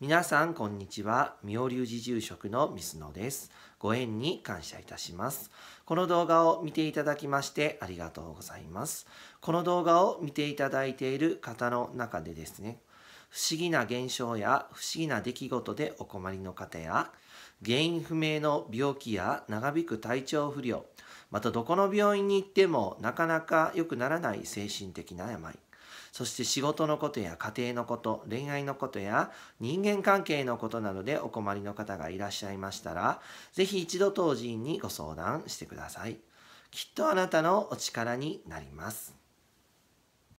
皆さんこんにちは妙流寺住職の水野ですご縁に感謝いたしますこの動画を見ていただきましてありがとうございますこの動画を見ていただいている方の中でですね不思議な現象や不思議な出来事でお困りの方や原因不明の病気や長引く体調不良またどこの病院に行ってもなかなか良くならない精神的な病そして仕事のことや家庭のこと、恋愛のことや人間関係のことなどでお困りの方がいらっしゃいましたら、ぜひ一度当人にご相談してください。きっとあなたのお力になります。